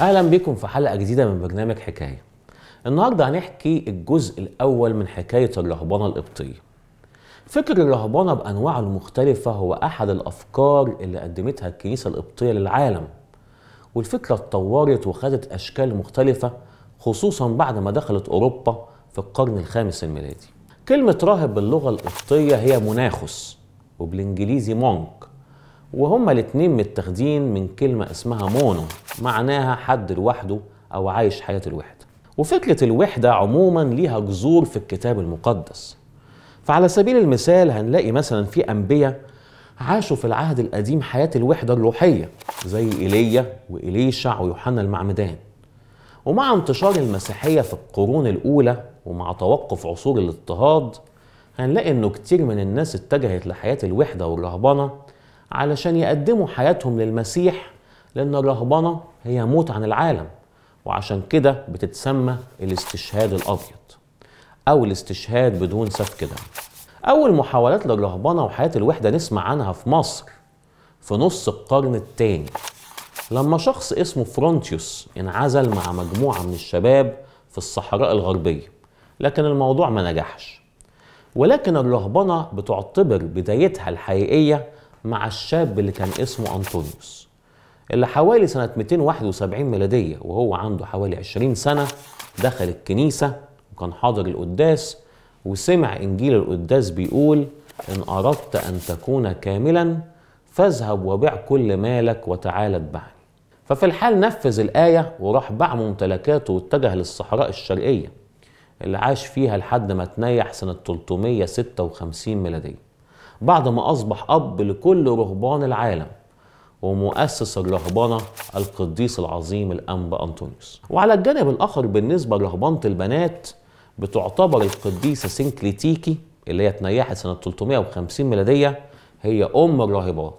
اهلا بكم في حلقه جديده من برنامج حكايه النهارده هنحكي الجزء الاول من حكايه الرهبانه القبطيه فكر الرهبانه بانواعه المختلفه هو احد الافكار اللي قدمتها الكنيسه القبطيه للعالم والفكره اتطورت وخدت اشكال مختلفه خصوصا بعد ما دخلت اوروبا في القرن الخامس الميلادي كلمه راهب باللغه القبطيه هي مناخس وبالانجليزي مونك وهما الاتنين متاخدين من كلمة اسمها مونو معناها حد لوحده أو عايش حياة الوحدة وفكرة الوحدة عموما ليها جذور في الكتاب المقدس فعلى سبيل المثال هنلاقي مثلا في أنبياء عاشوا في العهد القديم حياة الوحدة الروحية زي إيليا وإليشع ويوحنا المعمدان ومع انتشار المسيحية في القرون الأولى ومع توقف عصور الاضطهاد هنلاقي إنه كتير من الناس اتجهت لحياة الوحدة والرهبنة علشان يقدموا حياتهم للمسيح لأن الرهبنة هي موت عن العالم وعشان كده بتتسمى الاستشهاد الأبيض أو الاستشهاد بدون سفك دم أول محاولات للرهبنة وحياة الوحدة نسمع عنها في مصر في نص القرن الثاني لما شخص اسمه فرونتيوس انعزل مع مجموعة من الشباب في الصحراء الغربية لكن الموضوع ما نجحش ولكن الرهبنة بتعتبر بدايتها الحقيقية مع الشاب اللي كان اسمه أنطونيوس اللي حوالي سنة 271 ميلادية وهو عنده حوالي 20 سنة دخل الكنيسة وكان حاضر القداس وسمع إنجيل القداس بيقول إن أردت أن تكون كاملا فاذهب وبيع كل مالك وتعال اتبعني ففي الحال نفذ الآية وراح باع ممتلكاته واتجه للصحراء الشرقية اللي عاش فيها لحد ما تنيح سنة 356 ميلادية بعد ما أصبح أب لكل رهبان العالم ومؤسس الرهبنة القديس العظيم الأنبا أنطونيوس وعلى الجانب الآخر بالنسبة لرهبنة البنات بتعتبر القديسة سينكليتيكي اللي هي اتنيحت سنة 350 ميلادية هي أم الراهبات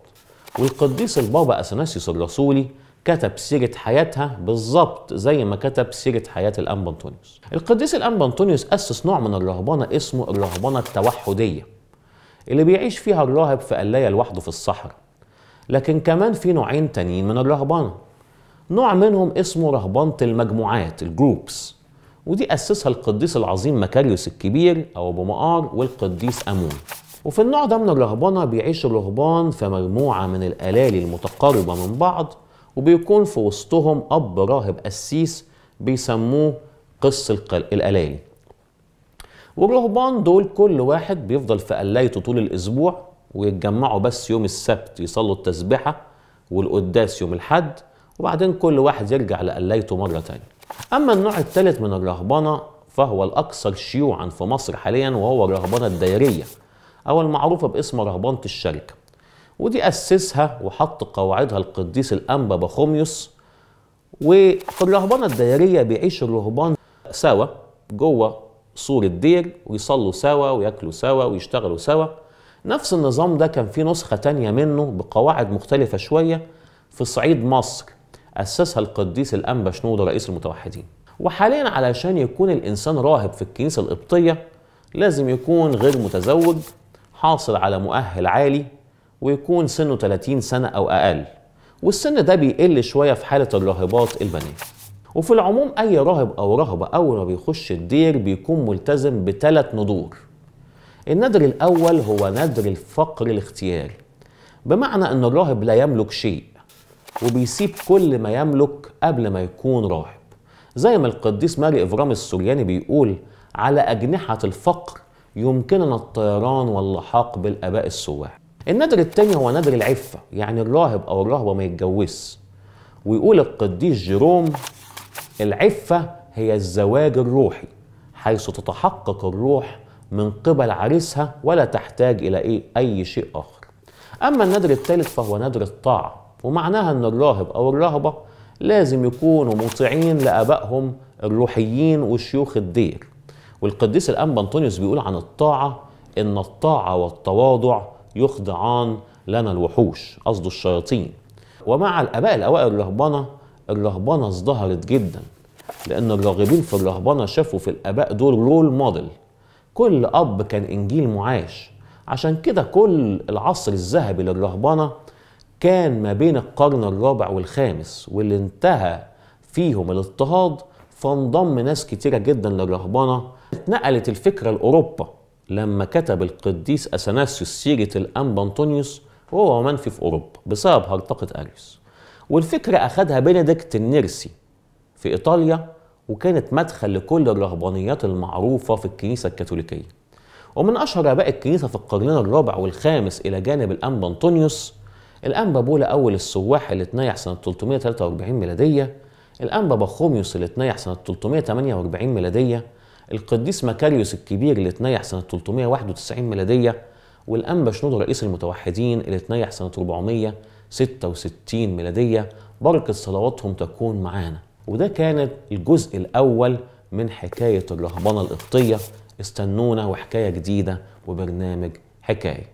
والقديس البابا أثناسيوس الرسولي كتب سيرة حياتها بالظبط زي ما كتب سيرة حياة الأنبا أنطونيوس القديس الأنبا أنطونيوس أسس نوع من الرهبنة اسمه الرهبنة التوحدية اللي بيعيش فيها الراهب في قلاية لوحده في الصحراء لكن كمان في نوعين تانيين من الرهبنة نوع منهم اسمه رهبنة المجموعات الجروبس ودي أسسها القديس العظيم مكاريوس الكبير أو أبو مقار والقديس أمون وفي النوع ده من الرهبنة بيعيش الرهبان في مجموعة من الألالي المتقاربة من بعض وبيكون في وسطهم أب راهب قسيس بيسموه قس الألالي والرهبان دول كل واحد بيفضل في قلايته طول الأسبوع ويتجمعوا بس يوم السبت يصلوا التسبحة والقداس يوم الحد وبعدين كل واحد يرجع لقلايته مرة تانية أما النوع الثالث من الرهبنة فهو الأكثر شيوعا في مصر حاليا وهو الرهبنة الدائرية أو المعروفة باسم رهبنة الشركة ودي أسسها وحط قواعدها القديس الأنبا بخوميوس وفي الرهبنة الدائرية بيعيش الرهبان سوا جوه سور الدير ويصلوا سوا وياكلوا سوا ويشتغلوا سوا نفس النظام ده كان فيه نسخة تانية منه بقواعد مختلفة شوية في صعيد مصر أسسها القديس الأنبا شنودة رئيس المتوحدين وحاليا علشان يكون الإنسان راهب في الكنيسة القبطية لازم يكون غير متزوج حاصل على مؤهل عالي ويكون سنه 30 سنة أو أقل والسن ده بيقل شوية في حالة الراهبات البنات وفي العموم اي راهب او رهبه اول ما بيخش الدير بيكون ملتزم بثلاث ندور النذر الاول هو نذر الفقر الاختياري بمعنى ان الراهب لا يملك شيء وبيسيب كل ما يملك قبل ما يكون راهب زي ما القديس ماري إفرام السورياني بيقول على أجنحة الفقر يمكننا الطيران واللحاق بالآباء السواح النذر الثاني هو نذر العفة يعني الراهب أو الراهبة ما يتجوزش ويقول القديس جيروم العفة هي الزواج الروحي حيث تتحقق الروح من قبل عريسها ولا تحتاج إلى إيه أي شيء آخر أما النذر الثالث فهو نذر الطاعة ومعناها أن الراهب أو الراهبة لازم يكونوا مطيعين لآبائهم الروحيين وشيوخ الدير والقديس الأنبا أنطونيوس بيقول عن الطاعة إن الطاعة والتواضع يخضعان لنا الوحوش قصده الشياطين ومع الآباء الأوائل الرهبانة الرهبنه ازدهرت جدا لان الراغبين في الرهبنه شافوا في الاباء دول رول موديل كل اب كان انجيل معاش عشان كده كل العصر الذهبي للرهبنه كان ما بين القرن الرابع والخامس واللي انتهى فيهم الاضطهاد فانضم ناس كتيره جدا للرهبنه اتنقلت الفكره لاوروبا لما كتب القديس اثناسيوس سيره الانبا انطونيوس وهو منفي في اوروبا بسبب هرطقه اريوس والفكرة أخدها بنديكت النرسي في إيطاليا وكانت مدخل لكل الرهبانيات المعروفة في الكنيسة الكاثوليكية ومن أشهر آباء الكنيسة في القرنين الرابع والخامس إلى جانب الأنبا أنطونيوس الأنبا بولا أول السواح اللي اتنيح سنة 343 ميلادية الأنبا بخوميوس اللي اتنيح سنة 348 ميلادية القديس مكاريوس الكبير اللي اتنيح سنة 391 ميلادية والأنبا شنود رئيس المتوحدين اللي اتنيح سنة 400 66 ميلادية بركة صلواتهم تكون معانا وده كانت الجزء الأول من حكاية الرهبنة القبطية استنونا وحكاية جديدة وبرنامج حكاية